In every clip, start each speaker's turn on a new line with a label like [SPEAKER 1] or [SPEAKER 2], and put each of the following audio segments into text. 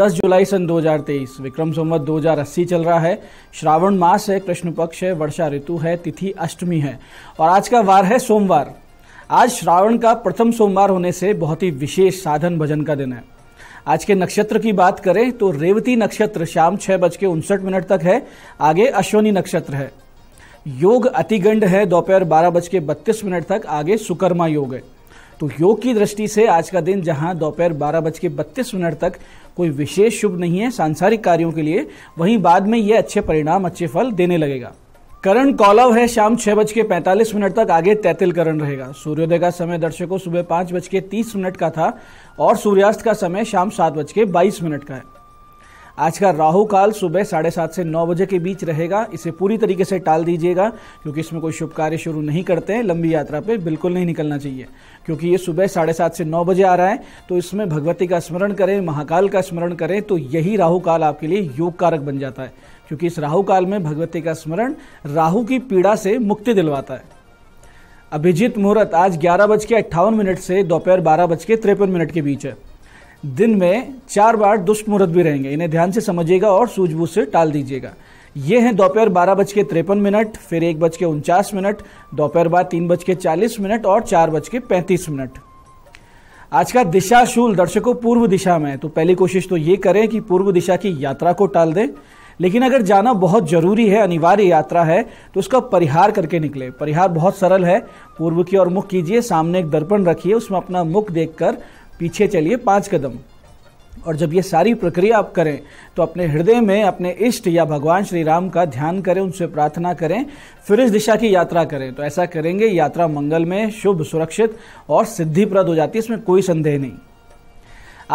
[SPEAKER 1] 10 जुलाई सन 2023 विक्रम संवत 2080 चल रहा है श्रावण मास है कृष्ण पक्ष है वर्षा ऋतु है तिथि अष्टमी है और आज का वार है सोमवार आज श्रावण का प्रथम सोमवार होने से बहुत ही विशेष साधन भजन का दिन है आज के नक्षत्र की बात करें तो रेवती नक्षत्र शाम छह बज के उनसठ मिनट तक है आगे अश्वनी नक्षत्र है योग अतिगंड है दोपहर बारह बज के बत्तीस मिनट तक आगे सुकर्मा योग है तो योग की दृष्टि से आज का दिन जहां दोपहर बारह बज के बत्तीस मिनट तक कोई विशेष शुभ नहीं है सांसारिक कार्यों के लिए वहीं बाद में ये अच्छे परिणाम अच्छे फल देने लगेगा करण कौलव है शाम छह बज के पैंतालीस मिनट तक आगे तैतिल करण रहेगा सूर्योदय का समय दर्शकों सुबह पांच बज के तीस मिनट का था और सूर्यास्त का समय शाम सात बज के बाईस मिनट का है आज का राहु काल सुबह साढ़े सात से नौ बजे के बीच रहेगा इसे पूरी तरीके से टाल दीजिएगा क्योंकि इसमें कोई शुभ कार्य शुरू नहीं करते हैं लंबी यात्रा पे बिल्कुल नहीं निकलना चाहिए क्योंकि ये सुबह साढ़े सात से नौ बजे आ रहा है तो इसमें भगवती का स्मरण करें महाकाल का स्मरण करें तो यही राहुकाल आपके लिए योग कारक बन जाता है क्योंकि इस राहुकाल में भगवती का स्मरण राहु की पीड़ा से मुक्ति दिलवाता है अभिजीत मुहूर्त आज ग्यारह बज के अट्ठावन मिनट से दोपहर बारह बज के तिरपन मिनट के बीच है दिन में चार बार दुष्ट मुहूर्त भी रहेंगे इन्हें ध्यान से समझिएगा और सूझबूझ से टाल दीजिएगा ये हैं दोपहर बारह बज के तिरपन मिनट फिर एक बज के उनचास मिनट दोपहर बाद तीन बज के चालीस मिनट और चार बज के पैंतीस मिनट आज का दिशा शूल दर्शकों पूर्व दिशा में तो पहली कोशिश तो ये करें कि पूर्व दिशा की यात्रा को टाल दें लेकिन अगर जाना बहुत जरूरी है अनिवार्य यात्रा है तो उसका परिहार करके निकले परिहार बहुत सरल है पूर्व की ओर मुख कीजिए सामने एक दर्पण रखिए उसमें अपना मुख देखकर पीछे चलिए पाँच कदम और जब ये सारी प्रक्रिया आप करें तो अपने हृदय में अपने इष्ट या भगवान श्री राम का ध्यान करें उनसे प्रार्थना करें फिर इस दिशा की यात्रा करें तो ऐसा करेंगे यात्रा मंगल में शुभ सुरक्षित और सिद्धिप्रद हो जाती है इसमें कोई संदेह नहीं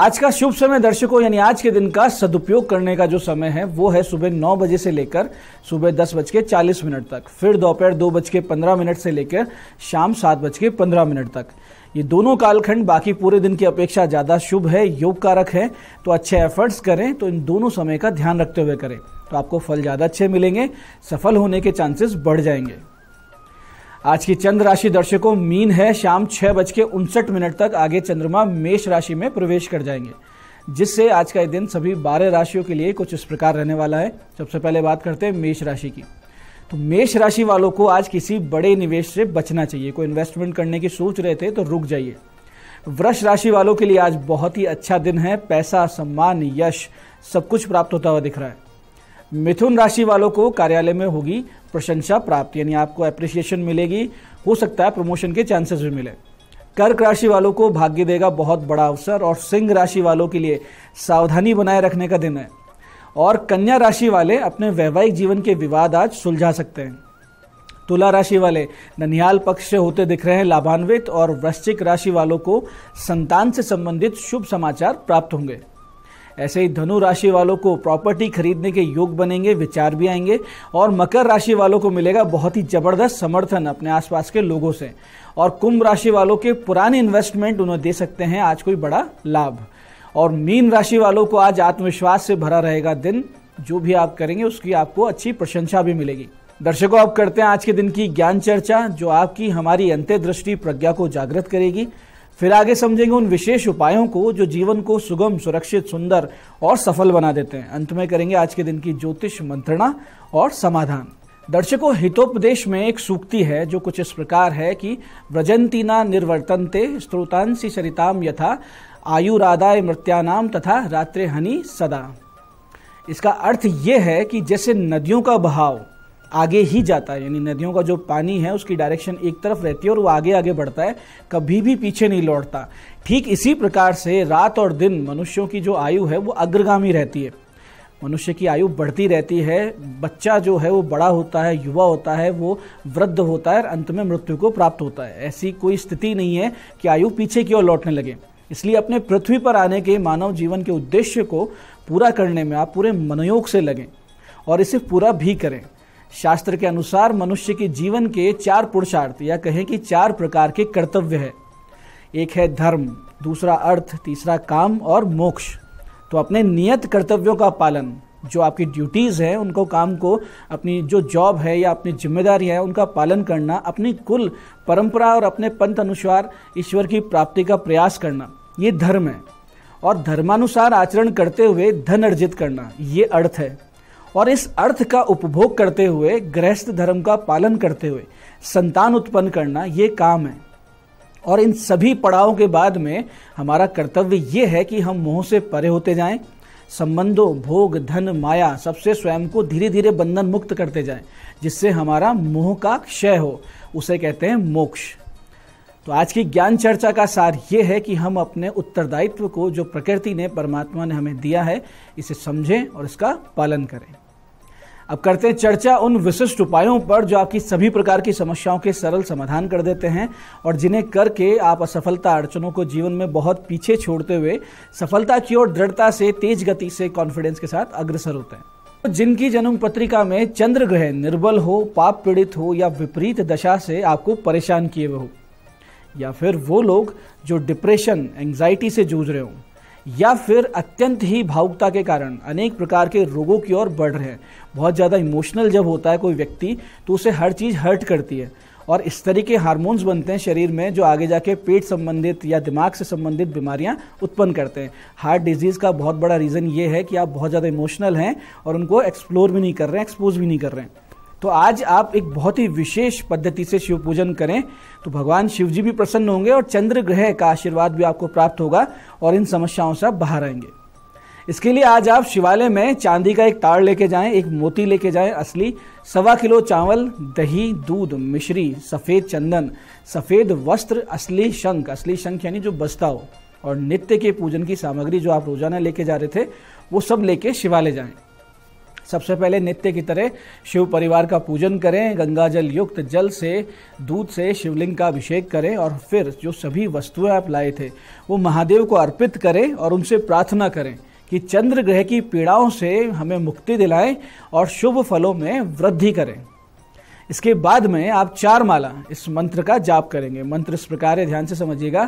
[SPEAKER 1] आज का शुभ समय दर्शकों यानी आज के दिन का सदुपयोग करने का जो समय है वो है सुबह नौ बजे से लेकर सुबह दस बज के चालीस मिनट तक फिर दोपहर दो बज के पंद्रह मिनट से लेकर शाम सात बज के पंद्रह मिनट तक ये दोनों कालखंड बाकी पूरे दिन की अपेक्षा ज़्यादा शुभ है योग कारक है तो अच्छे एफर्ट्स करें तो इन दोनों समय का ध्यान रखते हुए करें तो आपको फल ज़्यादा अच्छे मिलेंगे सफल होने के चांसेस बढ़ जाएंगे आज की चंद्र राशि दर्शकों मीन है शाम छह बज के उनसठ मिनट तक आगे चंद्रमा मेष राशि में प्रवेश कर जाएंगे जिससे आज का दिन सभी बारह राशियों के लिए कुछ इस प्रकार रहने वाला है सबसे पहले बात करते हैं मेष राशि की तो मेष राशि वालों को आज किसी बड़े निवेश से बचना चाहिए कोई इन्वेस्टमेंट करने की सोच रहे थे तो रुक जाइए वृक्ष राशि वालों के लिए आज बहुत ही अच्छा दिन है पैसा सम्मान यश सब कुछ प्राप्त होता हुआ दिख रहा है मिथुन राशि वालों को कार्यालय में होगी प्रशंसा प्राप्त यानी आपको अप्रिसिएशन मिलेगी हो सकता है प्रमोशन के चांसेस भी मिले कर्क राशि वालों को भाग्य देगा बहुत बड़ा अवसर और सिंह राशि वालों के लिए सावधानी बनाए रखने का दिन है और कन्या राशि वाले अपने वैवाहिक जीवन के विवाद आज सुलझा सकते हैं तुला राशि वाले ननिहाल पक्ष से होते दिख रहे हैं लाभान्वित और वृश्चिक राशि वालों को संतान से संबंधित शुभ समाचार प्राप्त होंगे ऐसे ही धनु राशि वालों को प्रॉपर्टी खरीदने के योग बनेंगे विचार भी आएंगे और मकर राशि वालों को मिलेगा बहुत ही ज़बरदस्त समर्थन अपने आसपास के लोगों से और कुंभ राशि वालों के पुराने इन्वेस्टमेंट उन्हें दे सकते हैं आज कोई बड़ा लाभ और मीन राशि वालों को आज आत्मविश्वास से भरा रहेगा दिन जो भी आप करेंगे उसकी आपको अच्छी प्रशंसा भी मिलेगी दर्शकों आप करते हैं आज के दिन की ज्ञान चर्चा जो आपकी हमारी अंत्यदृष्टि प्रज्ञा को जागृत करेगी फिर आगे समझेंगे उन विशेष उपायों को जो जीवन को सुगम सुरक्षित सुंदर और सफल बना देते हैं अंत में करेंगे आज के दिन की ज्योतिष मंत्रणा और समाधान दर्शकों हितोपदेश में एक सूक्ति है जो कुछ इस प्रकार है कि व्रजंती ना निर्वर्तनते स्त्रोतांसी सरिताम यथा आयुरादाय मृत्यानाम तथा रात्रि हनि सदा इसका अर्थ ये है कि जैसे नदियों का बहाव आगे ही जाता है यानी नदियों का जो पानी है उसकी डायरेक्शन एक तरफ रहती है और वो आगे आगे बढ़ता है कभी भी पीछे नहीं लौटता ठीक इसी प्रकार से रात और दिन मनुष्यों की जो आयु है वो अग्रगामी रहती है मनुष्य की आयु बढ़ती रहती है बच्चा जो है वो बड़ा होता है युवा होता है वो वृद्ध होता है और अंत में मृत्यु को प्राप्त होता है ऐसी कोई स्थिति नहीं है कि आयु पीछे की ओर लौटने लगे इसलिए अपने पृथ्वी पर आने के मानव जीवन के उद्देश्य को पूरा करने में आप पूरे मनोयोग से लगें और इसे पूरा भी करें शास्त्र के अनुसार मनुष्य के जीवन के चार पुरुषार्थ या कहें कि चार प्रकार के कर्तव्य है एक है धर्म दूसरा अर्थ तीसरा काम और मोक्ष तो अपने नियत कर्तव्यों का पालन जो आपकी ड्यूटीज़ हैं उनको काम को अपनी जो जॉब है या अपनी जिम्मेदारी है उनका पालन करना अपनी कुल परंपरा और अपने पंथ अनुसार ईश्वर की प्राप्ति का प्रयास करना ये धर्म है और धर्मानुसार आचरण करते हुए धन अर्जित करना ये अर्थ है और इस अर्थ का उपभोग करते हुए गृहस्थ धर्म का पालन करते हुए संतान उत्पन्न करना ये काम है और इन सभी पड़ावों के बाद में हमारा कर्तव्य ये है कि हम मोह से परे होते जाएं संबंधों भोग धन माया सबसे स्वयं को धीरे धीरे बंधन मुक्त करते जाएं जिससे हमारा मोह का क्षय हो उसे कहते हैं मोक्ष तो आज की ज्ञान चर्चा का सार ये है कि हम अपने उत्तरदायित्व को जो प्रकृति ने परमात्मा ने हमें दिया है इसे समझें और इसका पालन करें अब करते हैं चर्चा उन विशिष्ट उपायों पर जो आपकी सभी प्रकार की समस्याओं के सरल समाधान कर देते हैं और जिन्हें करके आप असफलता अड़चनों को जीवन में बहुत पीछे छोड़ते हुए सफलता की ओर दृढ़ता से तेज गति से कॉन्फिडेंस के साथ अग्रसर होते हैं तो जिनकी जन्म पत्रिका में चंद्र ग्रह निर्बल हो पाप पीड़ित हो या विपरीत दशा से आपको परेशान किए हुए हो या फिर वो लोग जो डिप्रेशन एंग्जाइटी से जूझ रहे हों या फिर अत्यंत ही भावुकता के कारण अनेक प्रकार के रोगों की ओर बढ़ रहे हैं बहुत ज़्यादा इमोशनल जब होता है कोई व्यक्ति तो उसे हर चीज़ हर्ट करती है और इस तरह के हार्मोन्स बनते हैं शरीर में जो आगे जाके पेट संबंधित या दिमाग से संबंधित बीमारियां उत्पन्न करते हैं हार्ट डिजीज़ का बहुत बड़ा रीज़न ये है कि आप बहुत ज़्यादा इमोशनल हैं और उनको एक्सप्लोर भी नहीं कर रहे हैं एक्सपोज भी नहीं कर रहे हैं तो आज आप एक बहुत ही विशेष पद्धति से शिव पूजन करें तो भगवान शिव जी भी प्रसन्न होंगे और चंद्र ग्रह का आशीर्वाद भी आपको प्राप्त होगा और इन समस्याओं से आप बाहर आएंगे इसके लिए आज आप शिवालय में चांदी का एक ताड़ लेके जाएं एक मोती लेके जाएं असली सवा किलो चावल दही दूध मिश्री सफ़ेद चंदन सफ़ेद वस्त्र असली शंख असली शंख यानी जो बस्ता हो और नित्य के पूजन की सामग्री जो आप रोजाना लेके जा रहे थे वो सब लेके शिवालय जाएं सबसे पहले नित्य की तरह शिव परिवार का पूजन करें गंगा जल युक्त जल से दूध से शिवलिंग का अभिषेक करें और फिर जो सभी वस्तुएं आप लाए थे वो महादेव को अर्पित करें और उनसे प्रार्थना करें कि चंद्र ग्रह की पीड़ाओं से हमें मुक्ति दिलाएं और शुभ फलों में वृद्धि करें इसके बाद में आप चार माला इस मंत्र का जाप करेंगे मंत्र इस प्रकार है ध्यान से समझिएगा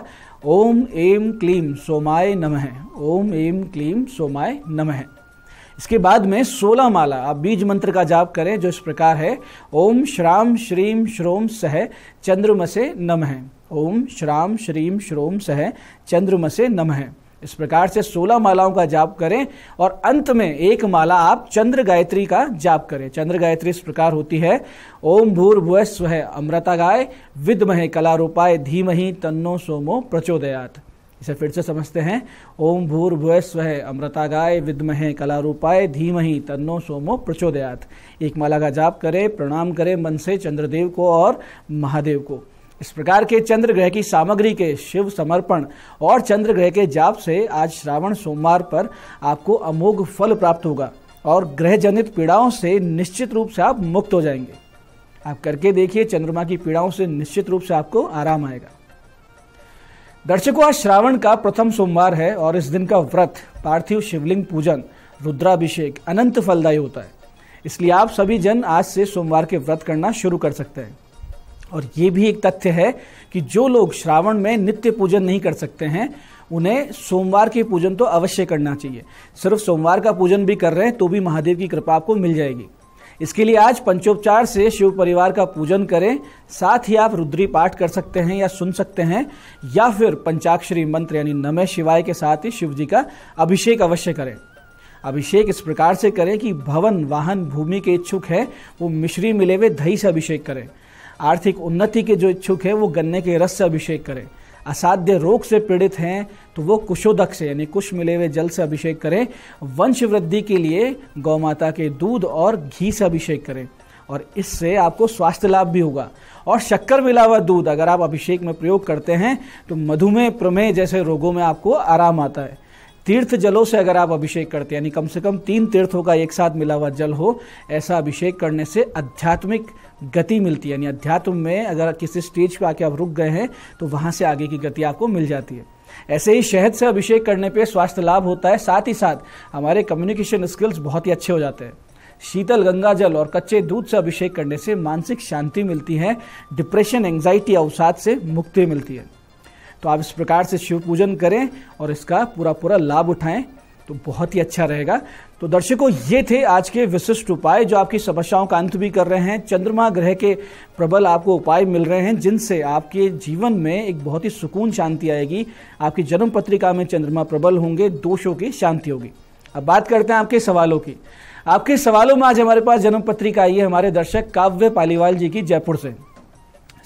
[SPEAKER 1] ओम एम क्लीम सोमाय नमः ओम एम क्लीम सोमाय नमः इसके बाद में सोलह माला आप बीज मंत्र का जाप करें जो इस प्रकार है ओम श्राम श्रीम श्रोम सह चंद्रमसे नम है ओम श्राम श्रीम श्रोम सह चंद्रमसे नम है इस प्रकार से सोलह मालाओं का जाप करें और अंत में एक माला आप चंद्र गायत्री का जाप करें चंद्र गायत्री इस प्रकार होती है ओम भूर्भुव स्व अमृता गाय विदमहे कला रूपाय धीमहि तन्नो सोमो प्रचोदयात इसे फिर से समझते हैं ओम भूर्भुव स्व अमृतागाय विद्महे कला रूपाय धीमहि तन्नो सोमो प्रचोदयात एक माला का जाप करे प्रणाम करे मन से चंद्रदेव को और महादेव को इस प्रकार के चंद्र ग्रह की सामग्री के शिव समर्पण और चंद्र ग्रह के जाप से आज श्रावण सोमवार पर आपको अमोघ फल प्राप्त होगा और ग्रह जनित पीड़ाओं से निश्चित रूप से आप मुक्त हो जाएंगे आप करके देखिए चंद्रमा की पीड़ाओं से निश्चित रूप से आपको आराम आएगा दर्शकों आज श्रावण का प्रथम सोमवार है और इस दिन का व्रत पार्थिव शिवलिंग पूजन रुद्राभिषेक अनंत फलदायी होता है इसलिए आप सभी जन आज से सोमवार के व्रत करना शुरू कर सकते हैं और ये भी एक तथ्य है कि जो लोग श्रावण में नित्य पूजन नहीं कर सकते हैं उन्हें सोमवार के पूजन तो अवश्य करना चाहिए सिर्फ सोमवार का पूजन भी कर रहे हैं तो भी महादेव की कृपा आपको मिल जाएगी इसके लिए आज पंचोपचार से शिव परिवार का पूजन करें साथ ही आप रुद्री पाठ कर सकते हैं या सुन सकते हैं या फिर पंचाक्षरी मंत्र यानी नमे शिवाय के साथ ही शिव जी का अभिषेक अवश्य करें अभिषेक इस प्रकार से करें कि भवन वाहन भूमि के इच्छुक है वो मिश्री मिले हुए दही से अभिषेक करें आर्थिक उन्नति के जो इच्छुक है वो गन्ने के रस से अभिषेक करें असाध्य रोग से पीड़ित हैं तो वो कुशोदक से यानी कुश मिले हुए जल से अभिषेक करें वंश वृद्धि के लिए गौ माता के दूध और घी से अभिषेक करें और इससे आपको स्वास्थ्य लाभ भी होगा और शक्कर मिला हुआ दूध अगर आप अभिषेक में प्रयोग करते हैं तो मधुमेह प्रमेह जैसे रोगों में आपको आराम आता है तीर्थ जलों से अगर आप अभिषेक करते हैं यानी कम से कम तीन तीर्थों का एक साथ मिला हुआ जल हो ऐसा अभिषेक करने से आध्यात्मिक गति मिलती है यानी अध्यात्म में अगर किसी स्टेज पर आके आप रुक गए हैं तो वहाँ से आगे की गति आपको मिल जाती है ऐसे ही शहद से अभिषेक करने पे स्वास्थ्य लाभ होता है साथ ही साथ हमारे कम्युनिकेशन स्किल्स बहुत ही अच्छे हो जाते हैं शीतल गंगा जल और कच्चे दूध से अभिषेक करने से मानसिक शांति मिलती है डिप्रेशन एंजाइटी अवसाद से मुक्ति मिलती है तो आप इस प्रकार से शिव पूजन करें और इसका पूरा पूरा लाभ उठाएं तो बहुत ही अच्छा रहेगा तो दर्शकों ये थे आज के विशिष्ट उपाय जो आपकी समस्याओं का अंत भी कर रहे हैं चंद्रमा ग्रह के प्रबल आपको उपाय मिल रहे हैं जिनसे आपके जीवन में एक बहुत ही सुकून शांति आएगी आपकी जन्म पत्रिका में चंद्रमा प्रबल होंगे दोषों की शांति होगी अब बात करते हैं आपके सवालों की आपके सवालों में आज हमारे पास जन्म पत्रिका आई है हमारे दर्शक काव्य पालीवाल जी की जयपुर से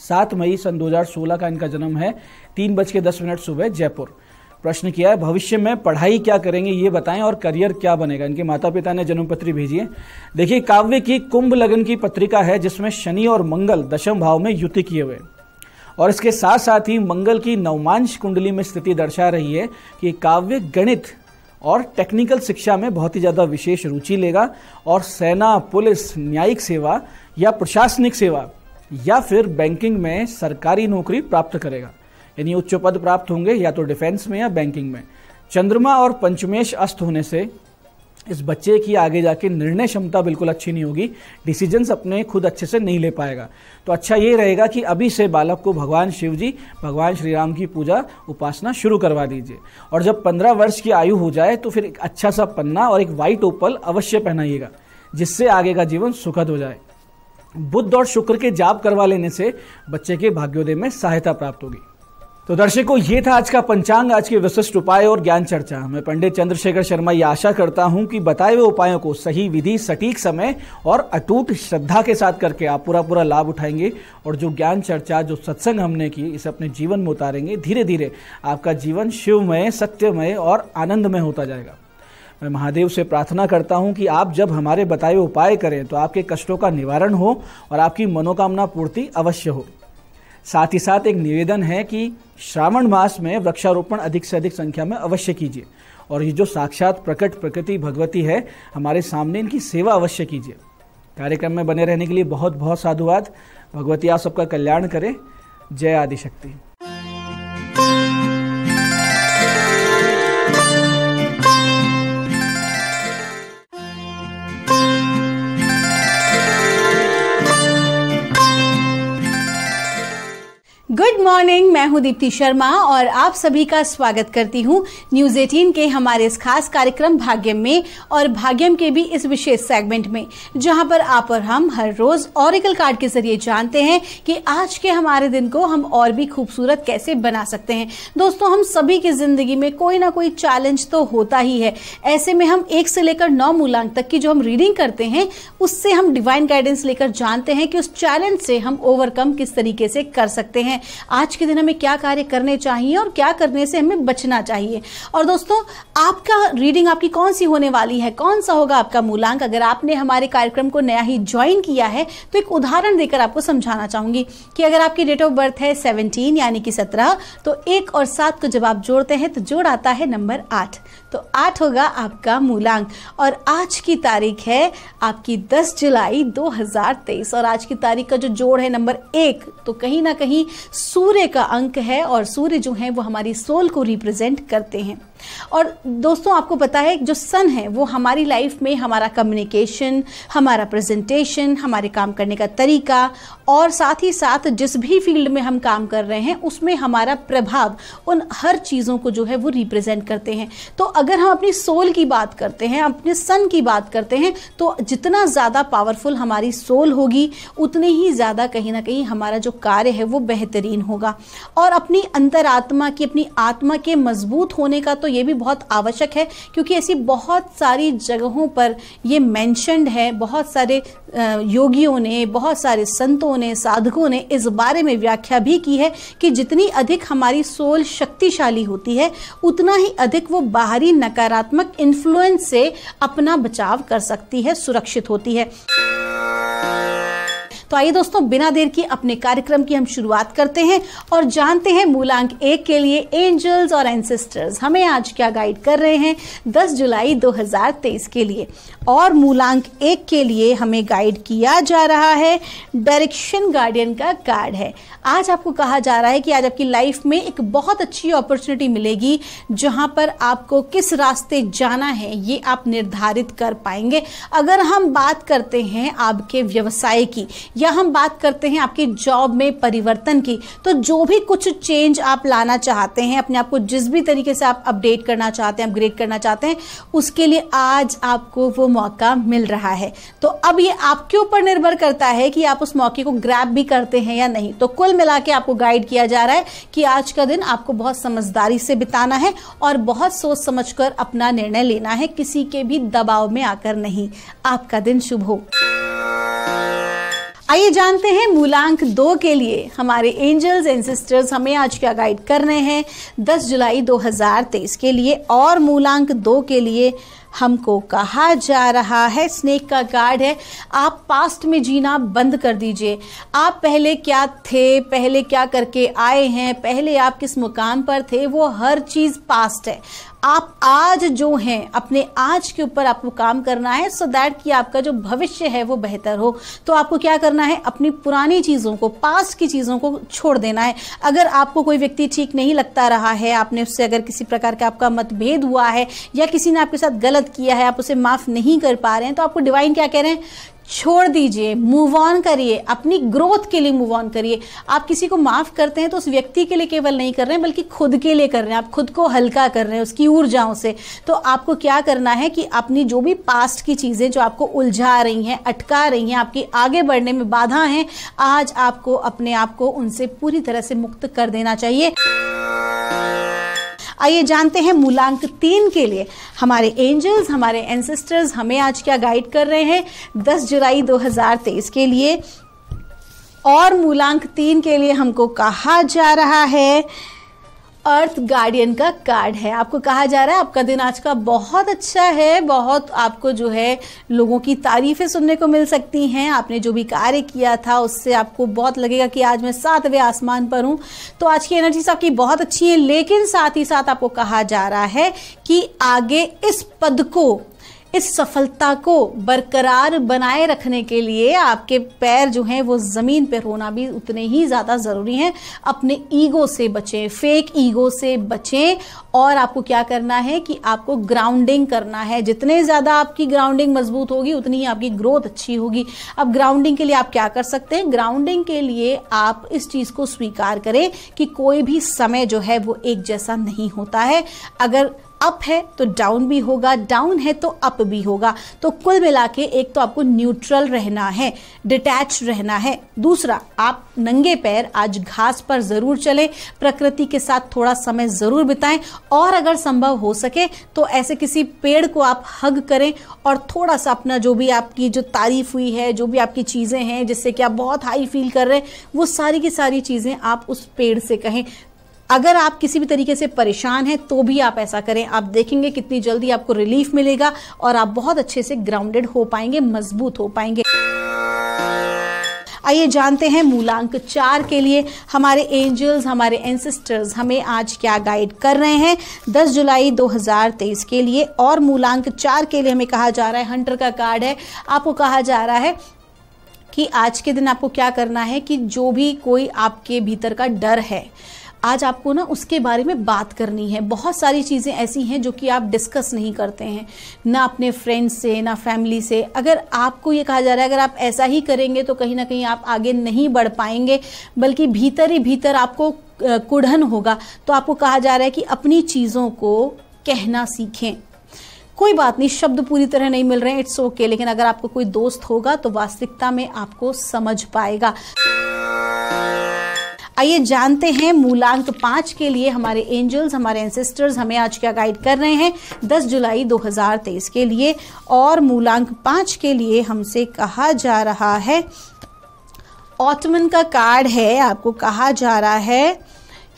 [SPEAKER 1] सात मई सन 2016 का इनका जन्म है तीन बज के दस मिनट सुबह जयपुर प्रश्न किया है भविष्य में पढ़ाई क्या करेंगे ये बताएं और करियर क्या बनेगा इनके माता पिता ने जन्मपत्री भेजी है देखिए काव्य की कुंभ लगन की पत्रिका है जिसमें शनि और मंगल दशम भाव में युति किए हुए और इसके साथ साथ ही मंगल की नवमांश कुंडली में स्थिति दर्शा रही है कि काव्य गणित और टेक्निकल शिक्षा में बहुत ही ज़्यादा विशेष रुचि लेगा और सेना पुलिस न्यायिक सेवा या प्रशासनिक सेवा या फिर बैंकिंग में सरकारी नौकरी प्राप्त करेगा यानी उच्च पद प्राप्त होंगे या तो डिफेंस में या बैंकिंग में चंद्रमा और पंचमेश अस्त होने से इस बच्चे की आगे जाके निर्णय क्षमता बिल्कुल अच्छी नहीं होगी डिसीजंस अपने खुद अच्छे से नहीं ले पाएगा तो अच्छा ये रहेगा कि अभी से बालक को भगवान शिव जी भगवान श्री राम की पूजा उपासना शुरू करवा दीजिए और जब पंद्रह वर्ष की आयु हो जाए तो फिर एक अच्छा सा पन्ना और एक वाइट ओपल अवश्य पहनाइएगा जिससे आगे का जीवन सुखद हो जाए बुद्ध और शुक्र के जाप करवा लेने से बच्चे के भाग्योदय में सहायता प्राप्त होगी तो दर्शकों ये था आज का पंचांग आज के विशिष्ट उपाय और ज्ञान चर्चा मैं पंडित चंद्रशेखर शर्मा ये आशा करता हूं कि बताए हुए उपायों को सही विधि सटीक समय और अटूट श्रद्धा के साथ करके आप पूरा पूरा लाभ उठाएंगे और जो ज्ञान चर्चा जो सत्संग हमने की इसे अपने जीवन में उतारेंगे धीरे धीरे आपका जीवन शिवमय सत्यमय और आनंदमय होता जाएगा मैं महादेव से प्रार्थना करता हूं कि आप जब हमारे बताए उपाय करें तो आपके कष्टों का निवारण हो और आपकी मनोकामना पूर्ति अवश्य हो साथ ही साथ एक निवेदन है कि श्रावण मास में वृक्षारोपण अधिक से अधिक संख्या में अवश्य कीजिए और ये जो साक्षात प्रकट प्रकृति भगवती है हमारे सामने इनकी सेवा अवश्य कीजिए कार्यक्रम में बने रहने के लिए बहुत बहुत साधुवाद भगवती आप सबका कल्याण करें जय आदिशक्ति
[SPEAKER 2] मॉर्निंग मैं हूं दीप्ति शर्मा और आप सभी का स्वागत करती हूं न्यूज 18 के हमारे इस खास कार्यक्रम भाग्यम में और भाग्यम के भी इस विशेष सेगमेंट में जहां पर आप और हम हर रोज ऑरिकल कार्ड के जरिए जानते हैं कि आज के हमारे दिन को हम और भी खूबसूरत कैसे बना सकते हैं दोस्तों हम सभी की जिंदगी में कोई ना कोई चैलेंज तो होता ही है ऐसे में हम एक से लेकर नौ मूलांक तक की जो हम रीडिंग करते हैं उससे हम डिवाइन गाइडेंस लेकर जानते हैं कि उस चैलेंज से हम ओवरकम किस तरीके से कर सकते हैं आज के दिन हमें क्या कार्य करने चाहिए और क्या करने से हमें बचना चाहिए और दोस्तों आपका रीडिंग आपकी कौन सी होने वाली है कौन सा होगा आपका मूलांक अगर आपने हमारे कार्यक्रम को नया ही ज्वाइन किया है तो एक उदाहरण देकर आपको समझाना चाहूंगी कि अगर आपकी डेट ऑफ बर्थ है सेवनटीन यानी कि सत्रह तो एक और सात को जब आप जोड़ते हैं तो जोड़ आता है नंबर आठ तो आठ होगा आपका मूलांक और आज की तारीख है आपकी दस जुलाई 2023 और आज की तारीख का जो जोड़ है नंबर एक तो कहीं ना कहीं सूर्य का अंक है और सूर्य जो है वो हमारी सोल को रिप्रेजेंट करते हैं और दोस्तों आपको पता है जो सन है वो हमारी लाइफ में हमारा कम्युनिकेशन हमारा प्रेजेंटेशन हमारे काम करने का तरीका और साथ ही साथ जिस भी फील्ड में हम काम कर रहे हैं उसमें हमारा प्रभाव उन हर चीज़ों को जो है वो रिप्रेजेंट करते हैं तो अगर हम अपनी सोल की बात करते हैं अपने सन की बात करते हैं तो जितना ज़्यादा पावरफुल हमारी सोल होगी उतनी ही ज़्यादा कहीं ना कहीं हमारा जो कार्य है वो बेहतरीन हो होगा और अपनी अंतरात्मा की अपनी आत्मा के मजबूत होने का तो ये भी बहुत आवश्यक है क्योंकि ऐसी बहुत सारी जगहों पर ये मैंशनड है बहुत सारे योगियों ने बहुत सारे संतों ने साधकों ने इस बारे में व्याख्या भी की है कि जितनी अधिक हमारी सोल शक्तिशाली होती है उतना ही अधिक वो बाहरी नकारात्मक इन्फ्लुएंस से अपना बचाव कर सकती है सुरक्षित होती है तो आइए दोस्तों बिना देर के अपने कार्यक्रम की हम शुरुआत करते हैं और जानते हैं मूलांक एक के लिए एंजल्स और एंसेस्टर्स हमें आज क्या गाइड कर रहे हैं 10 जुलाई 2023 के लिए और मूलांक एक के लिए हमें गाइड किया जा रहा है डायरेक्शन गार्डियन का कार्ड है आज आपको कहा जा रहा है कि आज आपकी लाइफ में एक बहुत अच्छी अपॉर्चुनिटी मिलेगी जहां पर आपको किस रास्ते जाना है ये आप निर्धारित कर पाएंगे अगर हम बात करते हैं आपके व्यवसाय की या हम बात करते हैं आपके जॉब में परिवर्तन की तो जो भी कुछ चेंज आप लाना चाहते हैं अपने आप को जिस भी तरीके से आप अपडेट करना चाहते हैं अपग्रेड करना चाहते हैं उसके लिए आज आपको वो मौका मिल रहा है तो अब ये आपके ऊपर निर्भर करता है कि आप उस मौके को ग्रैप भी करते हैं या नहीं तो कुल मिला के आपको गाइड किया जा रहा है कि आज का दिन आपको बहुत समझदारी से बिताना है और बहुत सोच समझ कर अपना निर्णय लेना है किसी के भी दबाव में आकर नहीं आपका दिन शुभ हो आइए जानते हैं मूलांक दो के लिए हमारे एंजल्स एंड सिस्टर्स हमें आज क्या गाइड कर रहे हैं 10 जुलाई 2023 के लिए और मूलांक दो के लिए हमको कहा जा रहा है स्नेक का गार्ड है आप पास्ट में जीना बंद कर दीजिए आप पहले क्या थे पहले क्या करके आए हैं पहले आप किस मुकाम पर थे वो हर चीज़ पास्ट है आप आज जो हैं अपने आज के ऊपर आपको काम करना है सो दैट कि आपका जो भविष्य है वो बेहतर हो तो आपको क्या करना है अपनी पुरानी चीज़ों को पास्ट की चीज़ों को छोड़ देना है अगर आपको कोई व्यक्ति ठीक नहीं लगता रहा है आपने उससे अगर किसी प्रकार का आपका मतभेद हुआ है या किसी ने आपके साथ गलत किया है आप उसे माफ़ नहीं कर पा रहे हैं तो आपको डिवाइन क्या कह रहे हैं छोड़ दीजिए मूव ऑन करिए अपनी ग्रोथ के लिए मूव ऑन करिए आप किसी को माफ़ करते हैं तो उस व्यक्ति के लिए केवल नहीं कर रहे हैं बल्कि खुद के लिए कर रहे हैं आप खुद को हल्का कर रहे हैं उसकी ऊर्जाओं से तो आपको क्या करना है कि अपनी जो भी पास्ट की चीज़ें जो आपको उलझा रही हैं अटका रही हैं आपकी आगे बढ़ने में बाधा हैं आज आपको अपने आप को उनसे पूरी तरह से मुक्त कर देना चाहिए आइए जानते हैं मूलांक तीन के लिए हमारे एंजल्स हमारे एंसेस्टर्स हमें आज क्या गाइड कर रहे हैं 10 जुलाई 2023 के लिए और मूलांक तीन के लिए हमको कहा जा रहा है अर्थ गार्डियन का कार्ड है आपको कहा जा रहा है आपका दिन आज का बहुत अच्छा है बहुत आपको जो है लोगों की तारीफें सुनने को मिल सकती हैं आपने जो भी कार्य किया था उससे आपको बहुत लगेगा कि आज मैं सातवें आसमान पर हूँ तो आज की एनर्जी आपकी बहुत अच्छी है लेकिन साथ ही साथ आपको कहा जा रहा है कि आगे इस पद को इस सफलता को बरकरार बनाए रखने के लिए आपके पैर जो हैं वो ज़मीन पर होना भी उतने ही ज़्यादा ज़रूरी हैं अपने ईगो से बचें फेक ईगो से बचें और आपको क्या करना है कि आपको ग्राउंडिंग करना है जितने ज़्यादा आपकी ग्राउंडिंग मजबूत होगी उतनी ही आपकी ग्रोथ अच्छी होगी अब ग्राउंडिंग के लिए आप क्या कर सकते हैं ग्राउंडिंग के लिए आप इस चीज़ को स्वीकार करें कि कोई भी समय जो है वो एक जैसा नहीं होता है अगर अप है तो डाउन भी होगा डाउन है तो अप भी होगा तो कुल मिला के एक तो आपको न्यूट्रल रहना है डिटैच रहना है दूसरा आप नंगे पैर आज घास पर जरूर चलें प्रकृति के साथ थोड़ा समय जरूर बिताएं और अगर संभव हो सके तो ऐसे किसी पेड़ को आप हग करें और थोड़ा सा अपना जो भी आपकी जो तारीफ हुई है जो भी आपकी चीज़ें हैं जिससे कि आप बहुत हाई फील कर रहे हैं वो सारी की सारी चीज़ें आप उस पेड़ से कहें अगर आप किसी भी तरीके से परेशान हैं तो भी आप ऐसा करें आप देखेंगे कितनी जल्दी आपको रिलीफ मिलेगा और आप बहुत अच्छे से ग्राउंडेड हो पाएंगे मजबूत हो पाएंगे आइए जानते हैं मूलांक चार के लिए हमारे एंजल्स हमारे एंसेस्टर्स हमें आज क्या गाइड कर रहे हैं 10 जुलाई 2023 के लिए और मूलांक चार के लिए हमें कहा जा रहा है हंटर का कार्ड है आपको कहा जा रहा है कि आज के दिन आपको क्या करना है कि जो भी कोई आपके भीतर का डर है आज आपको ना उसके बारे में बात करनी है बहुत सारी चीज़ें ऐसी हैं जो कि आप डिस्कस नहीं करते हैं ना अपने फ्रेंड्स से ना फैमिली से अगर आपको ये कहा जा रहा है अगर आप ऐसा ही करेंगे तो कहीं ना कहीं आप आगे नहीं बढ़ पाएंगे बल्कि भीतर ही भीतर आपको कुढ़न होगा तो आपको कहा जा रहा है कि अपनी चीज़ों को कहना सीखें कोई बात नहीं शब्द पूरी तरह नहीं मिल रहे हैं इट्स ओके okay, लेकिन अगर आपको कोई दोस्त होगा तो वास्तविकता में आपको समझ पाएगा आइए जानते हैं मूलांक तो पांच के लिए हमारे एंजल्स हमारे एंसेस्टर्स हमें आज क्या गाइड कर रहे हैं 10 जुलाई 2023 के लिए और मूलांक पांच के लिए हमसे कहा जा रहा है ऑटमन का कार्ड है आपको कहा जा रहा है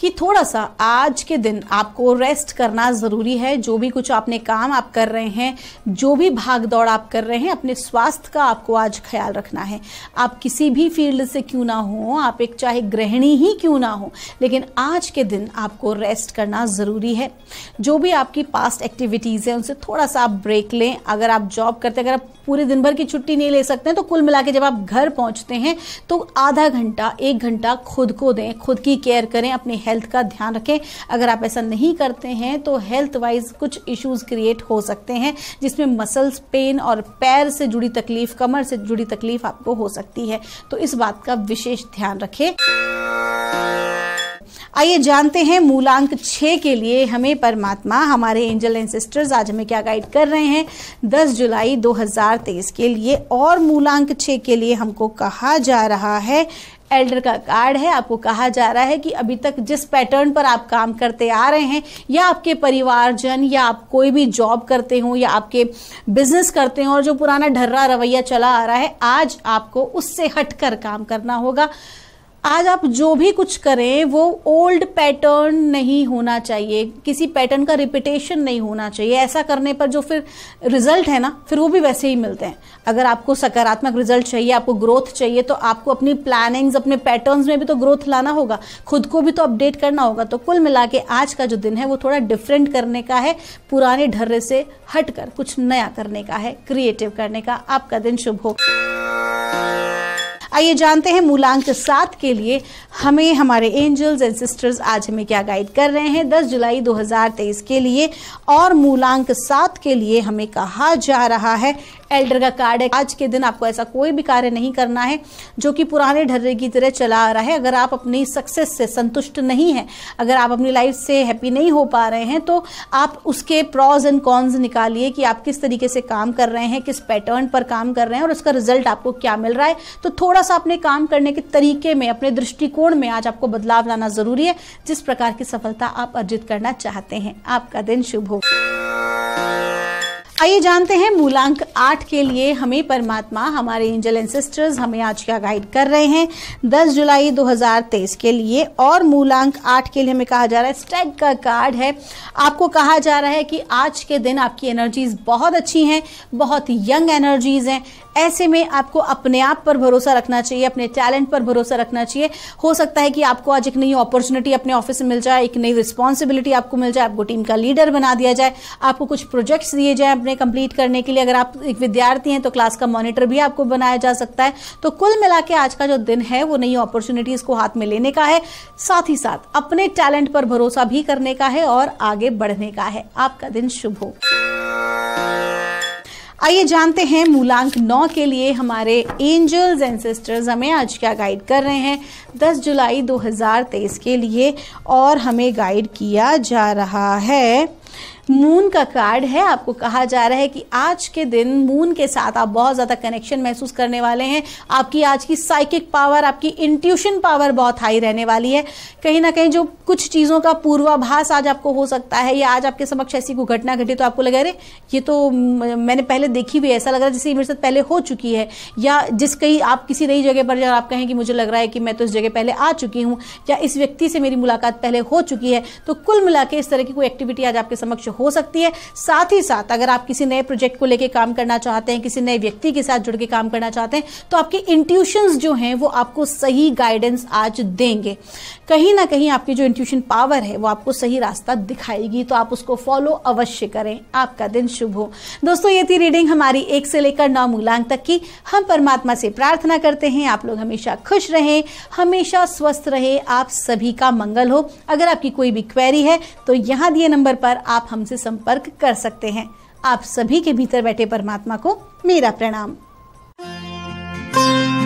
[SPEAKER 2] कि थोड़ा सा आज के दिन आपको रेस्ट करना ज़रूरी है जो भी कुछ आपने काम आप कर रहे हैं जो भी भाग दौड़ आप कर रहे हैं अपने स्वास्थ्य का आपको आज ख्याल रखना है आप किसी भी फील्ड से क्यों ना हो आप एक चाहे गृहिणी ही क्यों ना हो लेकिन आज के दिन आपको रेस्ट करना ज़रूरी है जो भी आपकी पास्ट एक्टिविटीज़ हैं उनसे थोड़ा सा आप ब्रेक लें अगर आप जॉब करते अगर आप पूरे दिन भर की छुट्टी नहीं ले सकते हैं तो कुल मिला के जब आप घर पहुंचते हैं तो आधा घंटा एक घंटा खुद को दें खुद की केयर करें अपनी हेल्थ का ध्यान रखें अगर आप ऐसा नहीं करते हैं तो हेल्थ वाइज कुछ इश्यूज़ क्रिएट हो सकते हैं जिसमें मसल्स पेन और पैर से जुड़ी तकलीफ कमर से जुड़ी तकलीफ आपको हो सकती है तो इस बात का विशेष ध्यान रखें आइए जानते हैं मूलांक छः के लिए हमें परमात्मा हमारे एंजल एंड सिस्टर्स आज हमें क्या गाइड कर रहे हैं 10 जुलाई 2023 के लिए और मूलांक छः के लिए हमको कहा जा रहा है एल्डर का कार्ड है आपको कहा जा रहा है कि अभी तक जिस पैटर्न पर आप काम करते आ रहे हैं या आपके परिवारजन या आप कोई भी जॉब करते हो या आपके बिजनेस करते हो और जो पुराना ढर्रा रवैया चला आ रहा है आज आपको उससे हटकर काम करना होगा आज आप जो भी कुछ करें वो ओल्ड पैटर्न नहीं होना चाहिए किसी पैटर्न का रिपीटेशन नहीं होना चाहिए ऐसा करने पर जो फिर रिजल्ट है ना फिर वो भी वैसे ही मिलते हैं अगर आपको सकारात्मक रिजल्ट चाहिए आपको ग्रोथ चाहिए तो आपको अपनी प्लानिंग्स अपने पैटर्न्स में भी तो ग्रोथ लाना होगा खुद को भी तो अपडेट करना होगा तो कुल मिला के आज का जो दिन है वो थोड़ा डिफरेंट करने का है पुराने ढर्रे से हटकर कुछ नया करने का है क्रिएटिव करने का आपका दिन शुभ हो आइए जानते हैं मूलांक सात के लिए हमें हमारे एंजल्स एंड सिस्टर्स आज हमें क्या गाइड कर रहे हैं 10 जुलाई 2023 के लिए और मूलांक सात के लिए हमें कहा जा रहा है एल्डर का कार्ड है आज के दिन आपको ऐसा कोई भी कार्य नहीं करना है जो कि पुराने ढर्रे की तरह चला आ रहा है अगर आप अपनी सक्सेस से संतुष्ट नहीं है अगर आप अपनी लाइफ से हैप्पी नहीं हो पा रहे हैं तो आप उसके प्रॉज एंड कॉन्स निकालिए कि आप किस तरीके से काम कर रहे हैं किस पैटर्न पर काम कर रहे हैं और उसका रिजल्ट आपको क्या मिल रहा है तो थोड़ा सा अपने काम करने के तरीके में अपने दृष्टिकोण में आज आपको बदलाव लाना जरूरी है जिस प्रकार की सफलता आप अर्जित करना चाहते हैं आपका दिन शुभ हो आइए जानते हैं मूलांक आठ के लिए हमें परमात्मा हमारे एंजल एंसेस्टर्स हमें आज क्या गाइड कर रहे हैं 10 जुलाई 2023 के लिए और मूलांक आठ के लिए हमें कहा जा रहा है स्टैग का कार्ड है आपको कहा जा रहा है कि आज के दिन आपकी एनर्जीज बहुत अच्छी हैं बहुत यंग एनर्जीज हैं ऐसे में आपको अपने आप पर भरोसा रखना चाहिए अपने टैलेंट पर भरोसा रखना चाहिए हो सकता है कि आपको आज एक नई अपॉर्चुनिटी अपने ऑफिस में मिल जाए एक नई रिस्पॉन्सिबिलिटी आपको मिल जाए आपको टीम का लीडर बना दिया जाए आपको कुछ प्रोजेक्ट्स दिए जाए अपने कंप्लीट करने के लिए अगर आप एक विद्यार्थी हैं तो क्लास का मॉनिटर भी आपको बनाया जा सकता है तो कुल मिला के आज का जो दिन है वो नई अपॉर्चुनिटीज को हाथ में लेने का है साथ ही साथ अपने टैलेंट पर भरोसा भी करने का है और आगे बढ़ने का है आपका दिन शुभ हो आइए जानते हैं मूलांक नौ के लिए हमारे एंजल्स एंड सिस्टर्स हमें आज क्या गाइड कर रहे हैं 10 जुलाई 2023 के लिए और हमें गाइड किया जा रहा है मून का कार्ड है आपको कहा जा रहा है कि आज के दिन मून के साथ आप बहुत ज़्यादा कनेक्शन महसूस करने वाले हैं आपकी आज की साइकिक पावर आपकी इंट्यूशन पावर बहुत हाई रहने वाली है कहीं ना कहीं जो कुछ चीज़ों का पूर्वाभास आज आपको हो सकता है या आज आपके समक्ष ऐसी कोई घटना घटी तो आपको लगे अरे ये तो मैंने पहले देखी हुई ऐसा लग रहा है जैसे मेरे साथ पहले हो चुकी है या जिस कहीं आप किसी नई जगह पर जब आप कहें कि मुझे लग रहा है कि मैं तो इस जगह पहले आ चुकी हूँ या इस व्यक्ति से मेरी मुलाकात पहले हो चुकी है तो कुल मिला इस तरह की कोई एक्टिविटी आज आपके समक्ष हो सकती है साथ ही साथ अगर आप किसी नए प्रोजेक्ट को लेकर काम करना चाहते हैं किसी नए व्यक्ति के साथ जुड़ के काम करना चाहते हैं तो आपके इंट्यूशन जो है वो आपको सही गाइडेंस आज देंगे कहीं ना कहीं आपकी जो इंट्यूशन पावर है वो आपको सही रास्ता दिखाएगी तो आप उसको फॉलो अवश्य करें आपका दिन शुभ हो दोस्तों ये थी रीडिंग हमारी एक से लेकर नौ मूलांक तक की हम परमात्मा से प्रार्थना करते हैं आप लोग हमेशा खुश रहें हमेशा स्वस्थ रहे आप सभी का मंगल हो अगर आपकी कोई भी क्वेरी है तो यहां दिए नंबर पर आप हम हमसे संपर्क कर सकते हैं आप सभी के भीतर बैठे परमात्मा को मेरा प्रणाम